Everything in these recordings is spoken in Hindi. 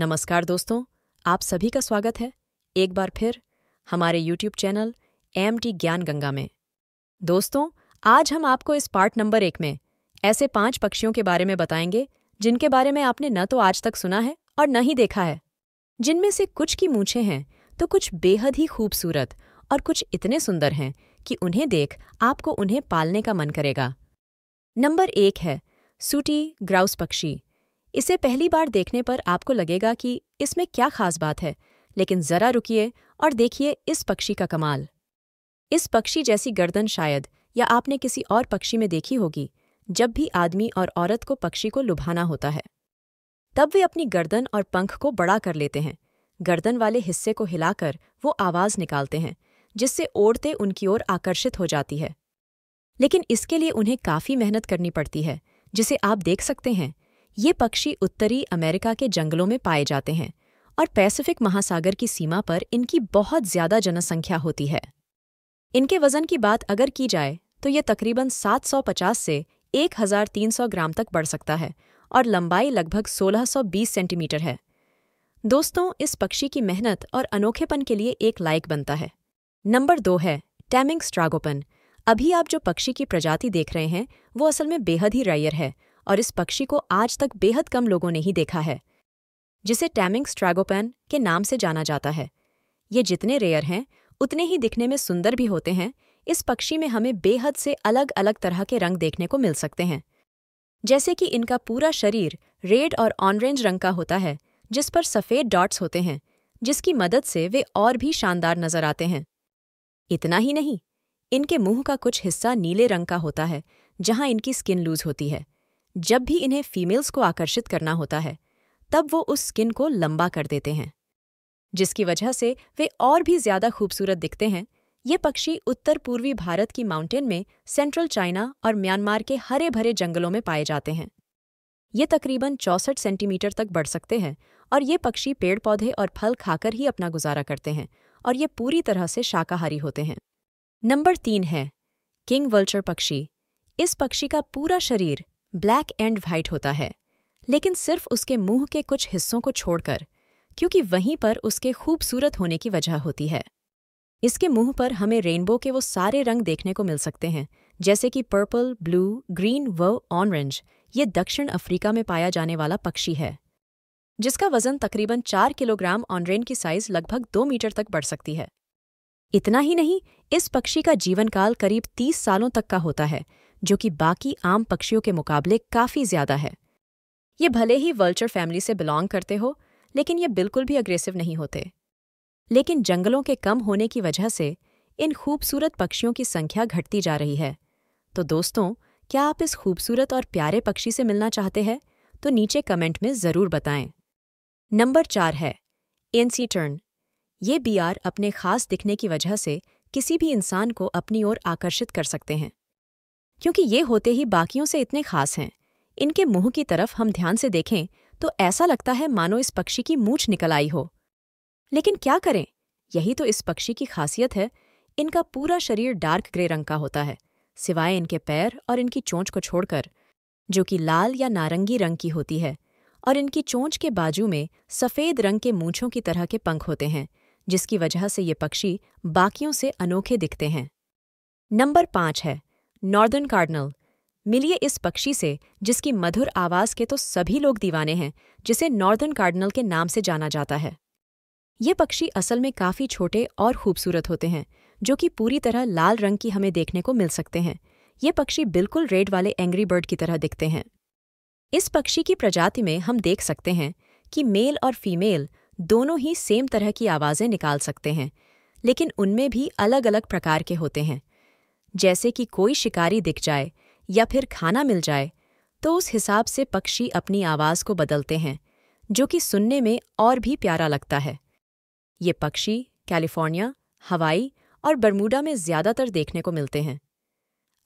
नमस्कार दोस्तों आप सभी का स्वागत है एक बार फिर हमारे YouTube चैनल एम टी ज्ञान गंगा में दोस्तों आज हम आपको इस पार्ट नंबर एक में ऐसे पांच पक्षियों के बारे में बताएंगे जिनके बारे में आपने न तो आज तक सुना है और न ही देखा है जिनमें से कुछ की मूछे हैं तो कुछ बेहद ही खूबसूरत और कुछ इतने सुंदर हैं कि उन्हें देख आपको उन्हें पालने का मन करेगा नंबर एक है सूटी ग्राउस पक्षी इसे पहली बार देखने पर आपको लगेगा कि इसमें क्या खास बात है लेकिन जरा रुकिए और देखिए इस पक्षी का कमाल इस पक्षी जैसी गर्दन शायद या आपने किसी और पक्षी में देखी होगी जब भी आदमी और औरत को पक्षी को लुभाना होता है तब वे अपनी गर्दन और पंख को बड़ा कर लेते हैं गर्दन वाले हिस्से को हिलाकर वो आवाज़ निकालते हैं जिससे ओढ़ते उनकी ओर आकर्षित हो जाती है लेकिन इसके लिए उन्हें काफ़ी मेहनत करनी पड़ती है जिसे आप देख सकते हैं ये पक्षी उत्तरी अमेरिका के जंगलों में पाए जाते हैं और पैसिफिक महासागर की सीमा पर इनकी बहुत ज्यादा जनसंख्या होती है इनके वजन की बात अगर की जाए तो ये तकरीबन 750 से 1300 ग्राम तक बढ़ सकता है और लंबाई लगभग 1620 सेंटीमीटर है दोस्तों इस पक्षी की मेहनत और अनोखेपन के लिए एक लायक बनता है नंबर दो है टैमिंग स्ट्रागोपन अभी आप जो पक्षी की प्रजाति देख रहे हैं वो असल में बेहद ही रैयर है और इस पक्षी को आज तक बेहद कम लोगों ने ही देखा है जिसे टैमिंग स्ट्रैगोपैन के नाम से जाना जाता है ये जितने रेयर हैं उतने ही दिखने में सुंदर भी होते हैं इस पक्षी में हमें बेहद से अलग अलग तरह के रंग देखने को मिल सकते हैं जैसे कि इनका पूरा शरीर रेड और ऑनरेंज रंग का होता है जिस पर सफ़ेद डॉट्स होते हैं जिसकी मदद से वे और भी शानदार नजर आते हैं इतना ही नहीं इनके मुंह का कुछ हिस्सा नीले रंग का होता है जहां इनकी स्किन लूज होती है जब भी इन्हें फीमेल्स को आकर्षित करना होता है तब वो उस स्किन को लंबा कर देते हैं जिसकी वजह से वे और भी ज्यादा खूबसूरत दिखते हैं ये पक्षी उत्तर पूर्वी भारत की माउंटेन में सेंट्रल चाइना और म्यांमार के हरे भरे जंगलों में पाए जाते हैं ये तकरीबन चौसठ सेंटीमीटर तक बढ़ सकते हैं और ये पक्षी पेड़ पौधे और फल खाकर ही अपना गुजारा करते हैं और ये पूरी तरह से शाकाहारी होते हैं नंबर तीन है किंग वल्चर पक्षी इस पक्षी का पूरा शरीर ब्लैक एंड वाइट होता है लेकिन सिर्फ उसके मुंह के कुछ हिस्सों को छोड़कर क्योंकि वहीं पर उसके खूबसूरत होने की वजह होती है इसके मुंह पर हमें रेनबो के वो सारे रंग देखने को मिल सकते हैं जैसे कि पर्पल ब्लू ग्रीन व ऑरेंज ये दक्षिण अफ्रीका में पाया जाने वाला पक्षी है जिसका वजन तकरीबन चार किलोग्राम ऑनरेन की साइज लगभग दो मीटर तक बढ़ सकती है इतना ही नहीं इस पक्षी का जीवनकाल करीब तीस सालों तक का होता है जो कि बाकी आम पक्षियों के मुकाबले काफ़ी ज़्यादा है ये भले ही वल्चर फैमिली से बिलोंग करते हो लेकिन ये बिल्कुल भी अग्रेसिव नहीं होते लेकिन जंगलों के कम होने की वजह से इन खूबसूरत पक्षियों की संख्या घटती जा रही है तो दोस्तों क्या आप इस खूबसूरत और प्यारे पक्षी से मिलना चाहते हैं तो नीचे कमेंट में ज़रूर बताएं नंबर चार है एनसी टर्न ये बीआर अपने खास दिखने की वजह से किसी भी इंसान को अपनी ओर आकर्षित कर सकते हैं क्योंकि ये होते ही बाकियों से इतने खास हैं इनके मुंह की तरफ हम ध्यान से देखें तो ऐसा लगता है मानो इस पक्षी की मूछ निकल आई हो लेकिन क्या करें यही तो इस पक्षी की खासियत है इनका पूरा शरीर डार्क ग्रे रंग का होता है सिवाय इनके पैर और इनकी चोंच को छोड़कर जो कि लाल या नारंगी रंग की होती है और इनकी चोंच के बाजू में सफ़ेद रंग के मूछों की तरह के पंख होते हैं जिसकी वजह से ये पक्षी बाकियों से अनोखे दिखते हैं नंबर पाँच है नॉर्दर्न कार्डनल मिलिए इस पक्षी से जिसकी मधुर आवाज़ के तो सभी लोग दीवाने हैं जिसे नॉर्दर्न कार्डनल के नाम से जाना जाता है ये पक्षी असल में काफ़ी छोटे और खूबसूरत होते हैं जो कि पूरी तरह लाल रंग की हमें देखने को मिल सकते हैं ये पक्षी बिल्कुल रेड वाले एंग्री बर्ड की तरह दिखते हैं इस पक्षी की प्रजाति में हम देख सकते हैं कि मेल और फीमेल दोनों ही सेम तरह की आवाज़ें निकाल सकते हैं लेकिन उनमें भी अलग अलग प्रकार के होते हैं जैसे कि कोई शिकारी दिख जाए या फिर खाना मिल जाए तो उस हिसाब से पक्षी अपनी आवाज़ को बदलते हैं जो कि सुनने में और भी प्यारा लगता है ये पक्षी कैलिफोर्निया हवाई और बरमूडा में ज़्यादातर देखने को मिलते हैं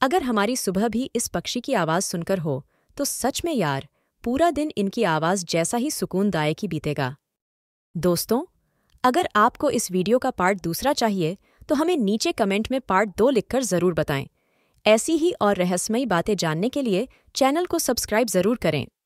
अगर हमारी सुबह भी इस पक्षी की आवाज़ सुनकर हो तो सच में यार पूरा दिन इनकी आवाज़ जैसा ही सुकूनदायक ही बीतेगा दोस्तों अगर आपको इस वीडियो का पार्ट दूसरा चाहिए तो हमें नीचे कमेंट में पार्ट दो लिखकर ज़रूर बताएं ऐसी ही और रहस्यमयी बातें जानने के लिए चैनल को सब्सक्राइब ज़रूर करें